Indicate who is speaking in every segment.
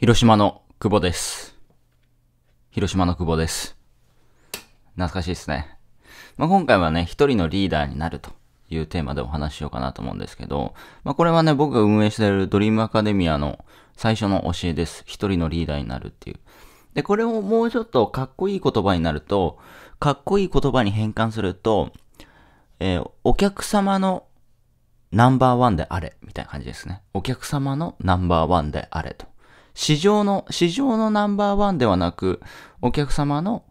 Speaker 1: 広島の久保です。広島の久保です。懐かしいですね。まあ、今回はね、一人のリーダーになるというテーマでお話ししようかなと思うんですけど、まあ、これはね、僕が運営しているドリームアカデミアの最初の教えです。一人のリーダーになるっていう。で、これをもうちょっとかっこいい言葉になると、かっこいい言葉に変換すると、えー、お客様のナンバーワンであれ、みたいな感じですね。お客様のナンバーワンであれと。市場の、市場のナンバーワンではなく、お客様の、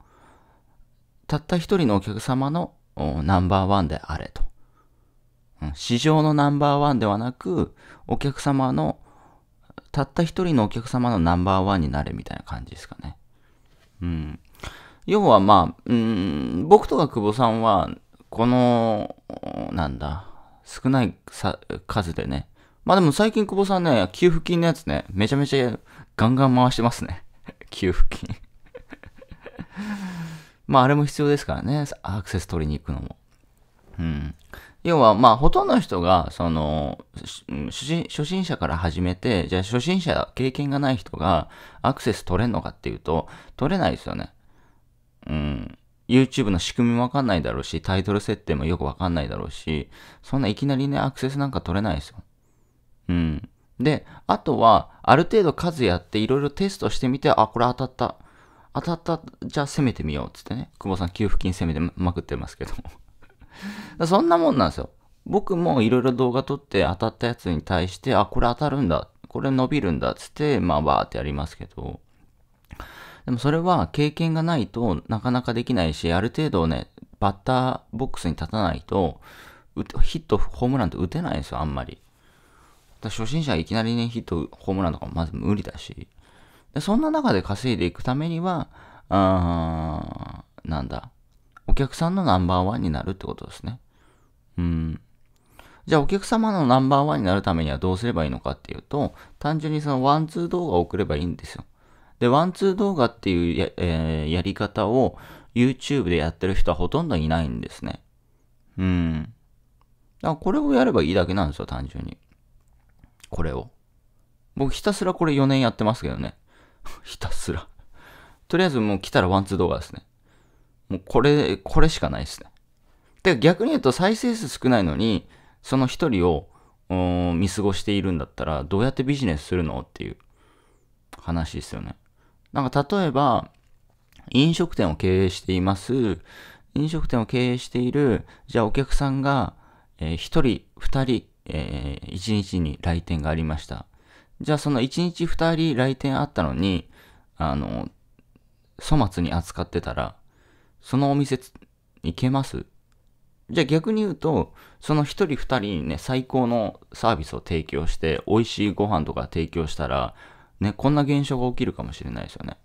Speaker 1: たった一人のお客様のナンバーワンであれと。市場のナンバーワンではなく、お客様の、たった一人のお客様のナンバーワンになれみたいな感じですかね。うん。要はまあ、うん、僕とか久保さんは、この、なんだ、少ない数でね。まあでも最近久保さんね、給付金のやつね、めちゃめちゃガンガン回してますね。給付金 まあ、あれも必要ですからね。アクセス取りに行くのも。うん。要は、まあ、ほとんどの人が、その、初心者から始めて、じゃあ初心者、経験がない人が、アクセス取れんのかっていうと、取れないですよね。うん。YouTube の仕組みもわかんないだろうし、タイトル設定もよくわかんないだろうし、そんないきなりね、アクセスなんか取れないですよ。うん。で、あとは、ある程度数やっていろいろテストしてみて、あ、これ当たった。当たった。じゃあ攻めてみよう。つってね。久保さん、給付金攻めてまくってますけども そんなもんなんですよ。僕もいろいろ動画撮って当たったやつに対して、あ、これ当たるんだ。これ伸びるんだ。つって、まあ、バーってやりますけど。でもそれは経験がないとなかなかできないし、ある程度ね、バッターボックスに立たないと、ヒット、ホームランって打てないんですよ、あんまり。初心者いきなりね、ヒット、ホームランとかもまず無理だし、でそんな中で稼いでいくためには、あー、なんだ、お客さんのナンバーワンになるってことですね。うん。じゃあお客様のナンバーワンになるためにはどうすればいいのかっていうと、単純にそのワンツー動画を送ればいいんですよ。で、ワンツー動画っていうや,、えー、やり方を YouTube でやってる人はほとんどいないんですね。うん。だからこれをやればいいだけなんですよ、単純に。これを。僕ひたすらこれ4年やってますけどね。ひたすらとりあえずもう来たらワンツー動画ですね。もうこれ、これしかないですね。てか逆に言うと再生数少ないのに、その一人を見過ごしているんだったら、どうやってビジネスするのっていう話ですよね。なんか例えば、飲食店を経営しています。飲食店を経営している、じゃあお客さんが、えー、1人、2人、え1日に来店がありました。じゃあその1日2人来店あったのに、あの、粗末に扱ってたら、そのお店行けますじゃあ逆に言うと、その1人2人にね、最高のサービスを提供して、美味しいご飯とか提供したら、ね、こんな現象が起きるかもしれないですよね。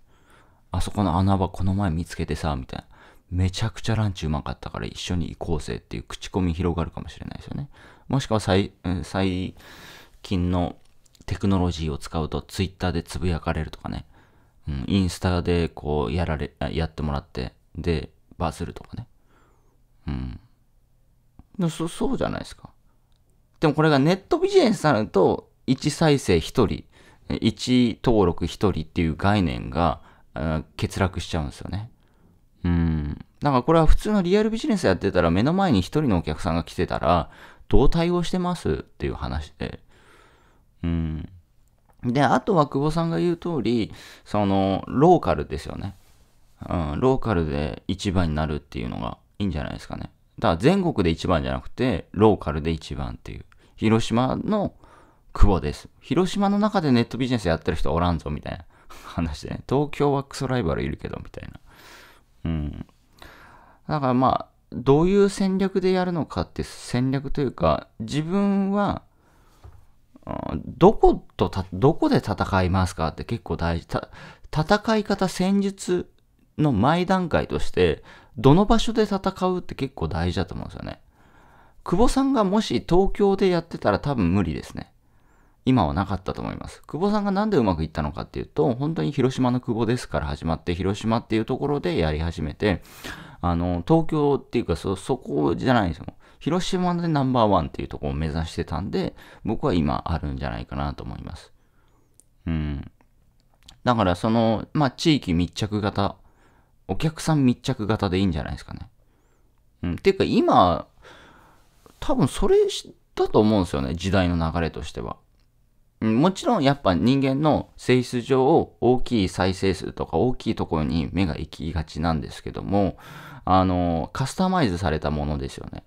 Speaker 1: あそこの穴場この前見つけてさ、みたいな。めちゃくちゃランチうまかったから一緒に行こうぜっていう口コミ広がるかもしれないですよね。もしくは最最近のテクノロジーを使うと Twitter でつぶやかれるとかね、うん、インスタでこうやられ、やってもらって、で、バズるとかね。うん。でそそうじゃないですか。でもこれがネットビジネスになると、1再生1人、1登録1人っていう概念が欠落しちゃうんですよね。うん。んかこれは普通のリアルビジネスやってたら目の前に一人のお客さんが来てたら、どう対応してますっていう話で。うん。で、あとは久保さんが言う通り、その、ローカルですよね。うん、ローカルで一番になるっていうのがいいんじゃないですかね。だから全国で一番じゃなくて、ローカルで一番っていう。広島の久保です。広島の中でネットビジネスやってる人おらんぞみたいな話でね。東京はクソライバルいるけどみたいな。うん。だからまあ、どういう戦略でやるのかって戦略というか、自分は、どことどこで戦いますかって結構大事。戦い方、戦術の前段階として、どの場所で戦うって結構大事だと思うんですよね。久保さんがもし東京でやってたら多分無理ですね。今はなかったと思います。久保さんがなんでうまくいったのかっていうと、本当に広島の久保ですから始まって、広島っていうところでやり始めて、あの、東京っていうかそ、そこじゃないんですよ。広島でナンバーワンっていうところを目指してたんで、僕は今あるんじゃないかなと思います。うん。だからその、まあ、地域密着型、お客さん密着型でいいんじゃないですかね。うん。ていうか今、多分それだと思うんですよね。時代の流れとしては。もちろんやっぱ人間の性質上大きい再生数とか大きいところに目が行きがちなんですけども、あの、カスタマイズされたものですよね。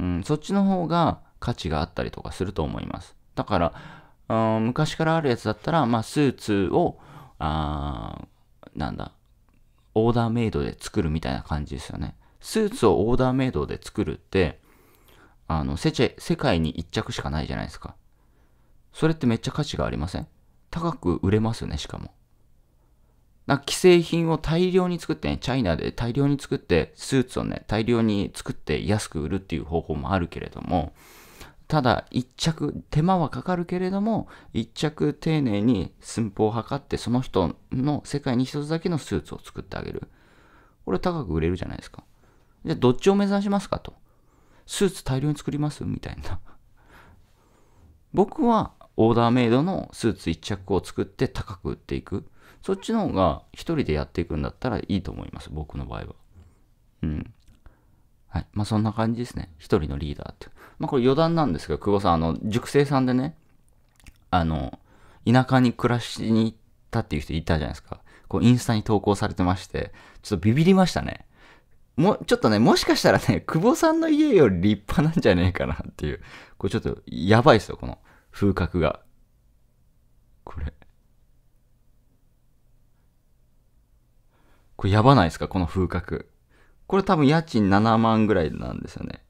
Speaker 1: うん、そっちの方が価値があったりとかすると思います。だから、うん、昔からあるやつだったら、まあ、スーツを、あなんだ、オーダーメイドで作るみたいな感じですよね。スーツをオーダーメイドで作るって、あの、世界に一着しかないじゃないですか。それってめっちゃ価値がありません高く売れますよね、しかも。なんか既製品を大量に作ってね、チャイナで大量に作って、スーツをね、大量に作って安く売るっていう方法もあるけれども、ただ一着、手間はかかるけれども、一着丁寧に寸法を測って、その人の世界に一つだけのスーツを作ってあげる。これ高く売れるじゃないですか。じゃあどっちを目指しますかと。スーツ大量に作りますみたいな。僕はオーダーメイドのスーツ1着を作って高く売っていく。そっちの方が1人でやっていくんだったらいいと思います。僕の場合は。うん。はい。まあそんな感じですね。1人のリーダーって。まあこれ余談なんですが、久保さん、あの、熟成さんでね、あの、田舎に暮らしに行ったっていう人いたじゃないですか。こうインスタに投稿されてまして、ちょっとビビりましたね。も、うちょっとね、もしかしたらね、久保さんの家より立派なんじゃねえかなっていう。これちょっとやばいっすよ、この。風格が。これ。これやばないですかこの風格。これ多分家賃7万ぐらいなんですよね。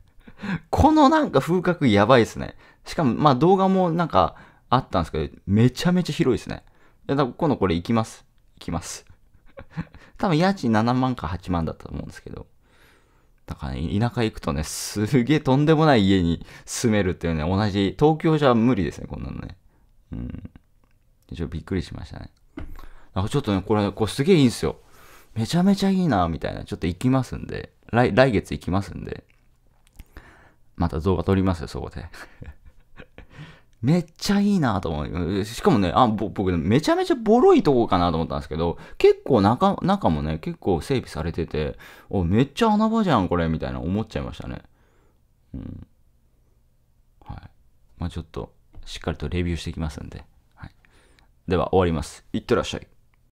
Speaker 1: このなんか風格やばいですね。しかも、まあ動画もなんかあったんですけど、めちゃめちゃ広いですね。だから今度これ行きます。行きます。多分家賃7万か8万だったと思うんですけど。だからね、田舎行くとね、すげえとんでもない家に住めるっていうね、同じ、東京じゃ無理ですね、こんなのね。うん。ちょっとびっくりしましたね。なんかちょっとね、これ、これすげえいいんすよ。めちゃめちゃいいな、みたいな。ちょっと行きますんで、来、来月行きますんで、また動画撮りますよ、そこで。めっちゃいいなと思う。しかもね、あ、僕、めちゃめちゃボロいとこかなと思ったんですけど、結構中、中もね、結構整備されてて、お、めっちゃ穴場じゃん、これ、みたいな思っちゃいましたね。うん。はい。まあちょっと、しっかりとレビューしていきますんで。はい。では、終わります。いってらっしゃい。